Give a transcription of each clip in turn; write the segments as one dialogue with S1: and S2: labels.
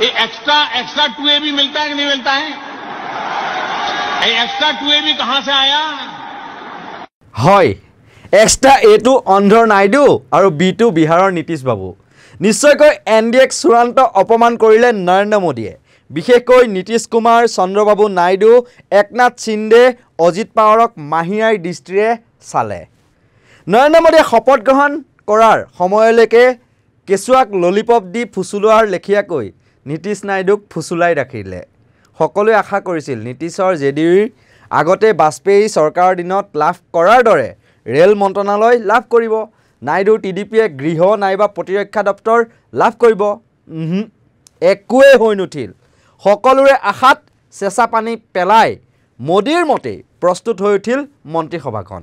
S1: ये extra extra to ए भी मिलता है कि नहीं मिलता है एक्स्ट्रा टू ए भी कहां से आया হয় extra A two Andhra Naidu আৰু বি টু বিহাৰৰ নীতিশ বাবু নিশ্চয়কৈ এন ডি এক চূড়ান্ত অপমান কৰিলে নৰেন্দ্ৰ মোদীয়ে বিশেষকৈ নীতিশ কুমাৰ চন্দ্ৰবাবু নাইডু একনাথ শ্বিণ্ডে অজিত পাৱাৰক মাহিয়াই দৃষ্টিৰে চালে নৰেন্দ্ৰ মোদীয়ে শপত গ্ৰহণ কৰাৰ সময়লৈকে কেঁচুৱাক ললিপপ দি ফুচুলোৱাৰ লেখীয়াকৈ নীতিশ নাইডুক ফুচুলাই ৰাখিলে সকলোৱে আশা কৰিছিল নীতিশৰ জে ডি ইউৰ আগতে বাজপেয়ী চৰকাৰৰ দিনত লাভ কৰাৰ দৰে ৰে'ল মন্ত্ৰণালয় লাভ কৰিব নাইডু টি ডি পিয়ে গৃহ নাইবা প্ৰতিৰক্ষা দপ্তৰ লাভ কৰিব একোৱেই হৈ নুঠিল সকলোৰে আশাত চেঁচা পানী পেলাই মোদীৰ মতেই প্ৰস্তুত হৈ উঠিল মন্ত্ৰীসভাখন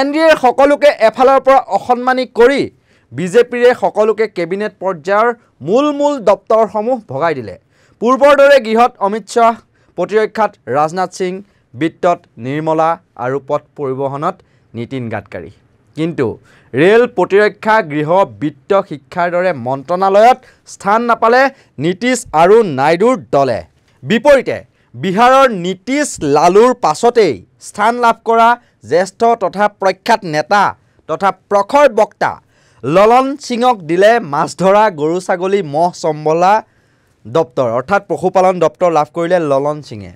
S1: এন ডি এৰ সকলোকে এফালৰ পৰা অসন্মানী কৰি বিজেপিৰে সকলোকে কেবিনেট পৰ্যায়ৰ মূল মূল দপ্তৰসমূহ ভগাই দিলে পূৰ্বৰ দৰে গৃহত অমিত শ্বাহ প্ৰতিৰক্ষাত ৰাজনাথ সিং বিত্তত নিৰ্মলা আৰু পথ পৰিবহণত নীতিন গাডকাৰী কিন্তু ৰেল প্ৰতিৰক্ষা গৃহ বিত্ত শিক্ষাৰ দৰে মন্ত্ৰণালয়ত স্থান নাপালে নীতিশ আৰু নাইডুৰ দলে বিপৰীতে বিহাৰৰ নীতিশ লালুৰ পাছতেই স্থান লাভ কৰা জ্যেষ্ঠ তথা প্ৰখ্যাত নেতা তথা প্ৰখৰ বক্তা ললন সিঙক দিলে মাছ ধৰা গৰু ছাগলী মহ চম্বলা দপ্তৰ অৰ্থাৎ পশুপালন দপ্তৰ লাভ কৰিলে ললন সিঙে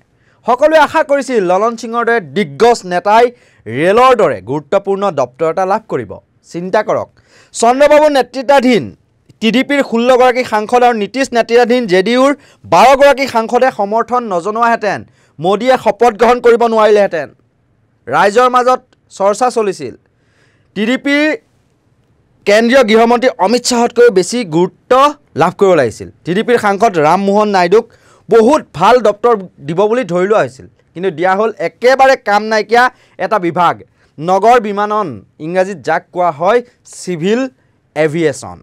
S1: সকলোৱে আশা কৰিছিল ললন সিঙৰ দৰে দিগ্গজ নেতাই ৰেলৰ দৰে গুৰুত্বপূৰ্ণ দপ্তৰ এটা লাভ কৰিব চিন্তা কৰক চন্দ্ৰবাবু নেতৃত্বাধীন টি ডি পিৰ ষোল্লগৰাকী সাংসদ আৰু নীতিশ নেতৃত্বাধীন জে ডি ইউৰ বাৰগৰাকী সাংসদে সমৰ্থন নজনোৱাহেঁতেন মোদীয়ে শপত গ্ৰহণ কৰিব নোৱাৰিলেহেঁতেন ৰাইজৰ মাজত চৰ্চা চলিছিল টি ডি পিৰ কেন্দ্ৰীয় গৃহমন্ত্ৰী অমিত শ্বাহতকৈও বেছি গুৰুত্ব লাভ কৰিব লাগিছিল টি ডি পিৰ সাংসদ ৰামমোহন নাইডুক বহুত ভাল দপ্তৰ দিব বুলি ধৰি লোৱা হৈছিল কিন্তু দিয়া হ'ল একেবাৰে কাম নাইকিয়া এটা বিভাগ নগৰ বিমানন ইংৰাজীত যাক কোৱা হয় চিভিল এভিয়েশ্যন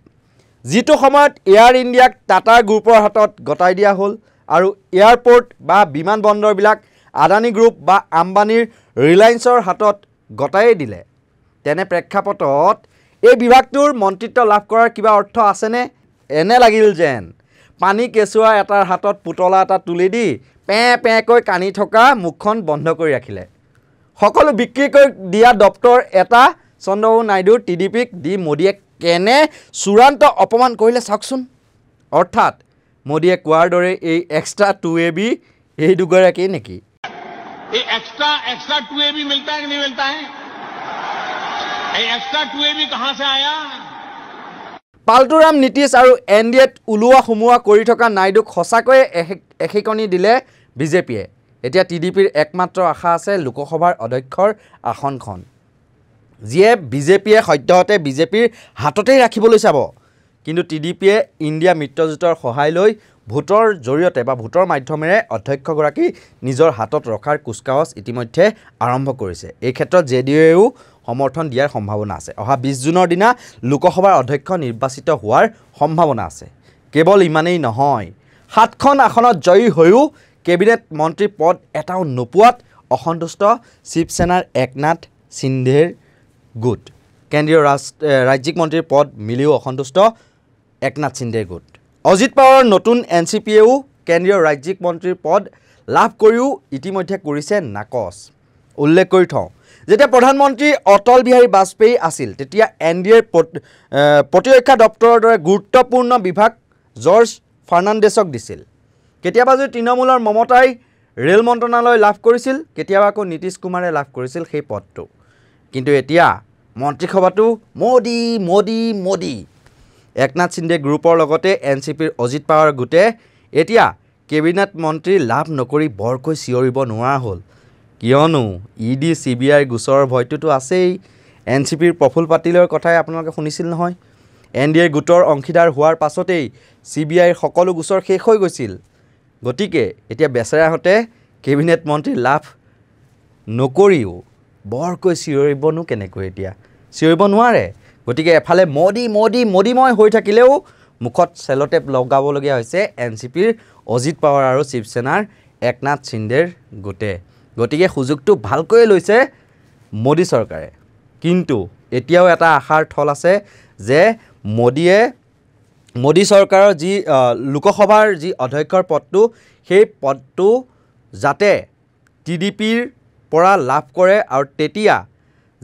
S1: যিটো সময়ত এয়াৰ ইণ্ডিয়াক টাটা গ্ৰুপৰ হাতত গতাই দিয়া হ'ল আৰু এয়াৰপৰ্ট বা বিমান বন্দৰবিলাক আদানী গ্ৰুপ বা আম্বানীৰ ৰিলায়েন্সৰ হাতত গতায়েই দিলে তেনে প্ৰেক্ষাপটত এই বিভাগটোৰ মন্ত্ৰিত্ব লাভ কৰাৰ কিবা অৰ্থ আছেনে এনে লাগিল যেন পানী কেঁচুৱা এটাৰ হাতত পুতলা এটা তুলি দি পে পেঁকৈ কানি থকা মুখখন বন্ধ কৰি ৰাখিলে সকলো বিক্ৰী কৰি দিয়া দপ্তৰ এটা চন্দ্ৰবাবু নাইডুৰ টি ডি পিক দি মোদীয়ে কেনে চূড়ান্ত অপমান কৰিলে চাওকচোন অৰ্থাৎ মোদীয়ে কোৱাৰ দৰে এই এক্সট্ৰা টু এ বি এই দুগৰাকী নেকি পাল্টুৰাম নীতিশ আৰু এন ডি এত ওলোৱা সোমোৱা কৰি থকা নাইডুক সঁচাকৈয়ে এশেকনি দিলে বিজেপিয়ে এতিয়া টি ডি পিৰ একমাত্ৰ আশা আছে লোকসভাৰ অধ্যক্ষৰ আসনখন যিয়ে বিজেপিয়ে সদ্যহতে বিজেপিৰ হাততেই ৰাখিবলৈ চাব কিন্তু টি ডি পিয়ে ইণ্ডিয়া মিত্ৰজোঁটৰ সহায় লৈ ভোটৰ জৰিয়তে বা ভোটৰ মাধ্যমেৰে অধ্যক্ষগৰাকী নিজৰ হাতত ৰখাৰ কুচকাৱচ ইতিমধ্যে আৰম্ভ কৰিছে এই ক্ষেত্ৰত জে ডি ইউ সমৰ্থন দিয়াৰ সম্ভাৱনা আছে অহা বিছ জুনৰ দিনা লোকসভাৰ অধ্যক্ষ নিৰ্বাচিত হোৱাৰ সম্ভাৱনা আছে কেৱল ইমানেই নহয় সাতখন আসনত জয়ী হৈও কেবিনেট মন্ত্ৰী পদ এটাও নোপোৱাত অসন্তুষ্ট শিৱসেনাৰ একনাথ সিন্ধেৰ গোট কেন্দ্ৰীয় ৰাজ ৰাজ্যিক মন্ত্ৰীৰ পদ মিলিও অসন্তুষ্ট একনাথ সিন্ধেৰ গোট অজিত পাৱাৰৰ নতুন এন চি পিয়েও কেন্দ্ৰীয় ৰাজ্যিক মন্ত্ৰীৰ পদ লাভ কৰিও ইতিমধ্যে কৰিছে নাকচ উল্লেখ কৰি থওঁ যেতিয়া প্ৰধানমন্ত্ৰী অটল বিহাৰী বাজপেয়ী আছিল তেতিয়া এন ডি এৰ প্ৰতিৰক্ষা দপ্তৰৰ দৰে গুৰুত্বপূৰ্ণ বিভাগ জৰ্জ ফাৰ্ণাণ্ডেছক দিছিল কেতিয়াবা যদি তৃণমূলৰ মমতাই ৰে'ল মন্ত্ৰণালয় লাভ কৰিছিল কেতিয়াবা আকৌ নীতিশ কুমাৰে লাভ কৰিছিল সেই পদটো কিন্তু এতিয়া মন্ত্ৰীসভাটো মোদী মোদী মোদী একনাথ সিন্ধে গ্ৰুপৰ লগতে এন চি পিৰ অজিত পাৱাৰ গোটে এতিয়া কেবিনেট মন্ত্ৰী লাভ নকৰি বৰকৈ চিঞৰিব নোৱাৰা হ'ল কিয়নো ই ডি চি বি আইৰ গোচৰৰ ভয়টোতো আছেই এন চি পিৰ প্ৰফুল্ল পাটিলৰ কথাই আপোনালোকে শুনিছিল নহয় এন ডি এৰ গোটৰ অংশীদাৰ হোৱাৰ পাছতেই চি বি আইৰ সকলো গোচৰ শেষ হৈ গৈছিল গতিকে এতিয়া বেচেৰাহঁতে কেবিনেট মন্ত্ৰী লাভ নকৰিও বৰকৈ চিঞৰিবনো কেনেকৈ এতিয়া চিঞৰিব নোৱাৰে গতিকে এফালে মোদী মোদী মোদীময় হৈ থাকিলেও মুখত চেলটেপ লগাবলগীয়া হৈছে এন চি পিৰ অজিত পাৱাৰ আৰু শিৱসেনাৰ একনাথ শ্বিণ্ডেৰ গোটেই গতিকে সুযোগটো ভালকৈয়ে লৈছে মোদী চৰকাৰে কিন্তু এতিয়াও এটা আশাৰ থল আছে যে মোদীয়ে মোদী চৰকাৰৰ যি লোকসভাৰ যি অধ্যক্ষৰ পদটো সেই পদটো যাতে টি ডি পিৰ পৰা লাভ কৰে আৰু তেতিয়া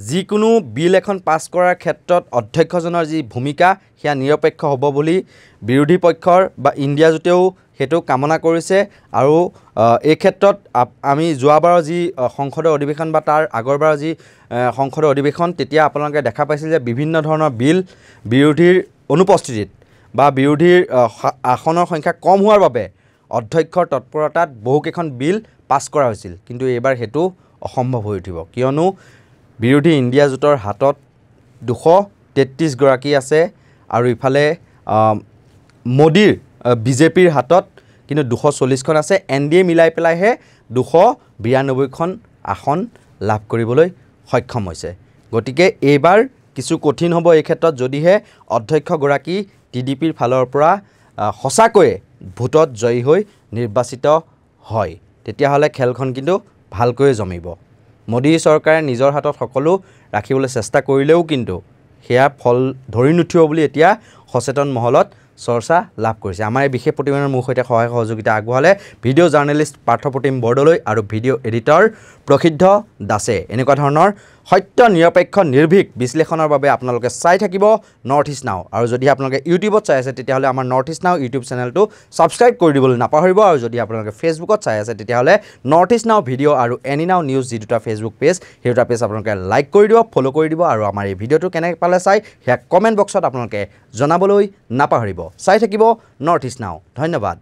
S1: যিকোনো বিল এখন পাছ কৰাৰ ক্ষেত্ৰত অধ্যক্ষজনৰ যি ভূমিকা সেয়া নিৰপেক্ষ হ'ব বুলি বিৰোধী পক্ষৰ বা ইণ্ডিয়াজোতেও সেইটো কামনা কৰিছে আৰু এই ক্ষেত্ৰত আমি যোৱাবাৰৰ যি সংসদৰ অধিৱেশন বা তাৰ আগৰবাৰৰ যি সংসদৰ অধিৱেশন তেতিয়া আপোনালোকে দেখা পাইছিল যে বিভিন্ন ধৰণৰ বিল বিৰোধীৰ অনুপস্থিতিত বা বিৰোধীৰ আসনৰ সংখ্যা কম হোৱাৰ বাবে অধ্যক্ষৰ তৎপৰতাত বহুকেইখন বিল পাছ কৰা হৈছিল কিন্তু এইবাৰ সেইটো অসম্ভৱ হৈ উঠিব কিয়নো বিৰোধী ইণ্ডিয়া জোঁটৰ হাতত দুশ তেত্ৰিছগৰাকী আছে আৰু ইফালে মোদীৰ বিজেপিৰ হাতত কিন্তু দুশ চল্লিছখন আছে এন ডি এ মিলাই পেলাইহে দুশ বিৰানব্বৈখন আসন লাভ কৰিবলৈ সক্ষম হৈছে গতিকে এইবাৰ কিছু কঠিন হ'ব এই ক্ষেত্ৰত যদিহে অধ্যক্ষগৰাকী টি ডি পিৰ ফালৰ পৰা সঁচাকৈয়ে ভোটত জয়ী হৈ নিৰ্বাচিত হয় তেতিয়াহ'লে খেলখন কিন্তু ভালকৈয়ে জমিব মোদী চৰকাৰে নিজৰ হাতত সকলো ৰাখিবলৈ চেষ্টা কৰিলেও কিন্তু সেয়া ফল ধৰি নুঠিব বুলি এতিয়া সচেতন মহলত চৰ্চা লাভ কৰিছে আমাৰ এই বিশেষ প্ৰতিবেদনৰ মোৰ সৈতে সহায় সহযোগিতা আগবঢ়ালে ভিডিঅ' জাৰ্ণেলিষ্ট পাৰ্থপ্ৰতিম বৰদলৈ আৰু ভিডিঅ' এডিটৰ প্ৰসিদ্ধ দাসে এনেকুৱা ধৰণৰ সত্য নিৰপেক্ষ নিৰ্ভীক বিশ্লেষণৰ বাবে আপোনালোকে চাই থাকিব নৰ্থ ইষ্ট নাও আৰু যদি আপোনালোকে ইউটিউবত চাই আছে তেতিয়াহ'লে আমাৰ নৰ্থ ইষ্ট নাও ইউটিউব চেনেলটো ছাবস্ক্ৰাইব কৰি দিবলৈ নাপাহৰিব আৰু যদি আপোনালোকে ফেচবুকত চাই আছে তেতিয়াহ'লে নৰ্থ ইষ্ট নাও ভিডিঅ' আৰু এনি নাও নিউজ যি দুটা ফেচবুক পেজ সেই দুটা পেজ আপোনালোকে লাইক কৰি দিব ফ'ল' কৰি দিব আৰু আমাৰ এই ভিডিঅ'টো কেন পালে চাই সেয়া কমেণ্ট বক্সত আপোনালোকে জনাবলৈ নাপাহৰিব চাই থাকিব নৰ্থ ইষ্ট নাও ধন্যবাদ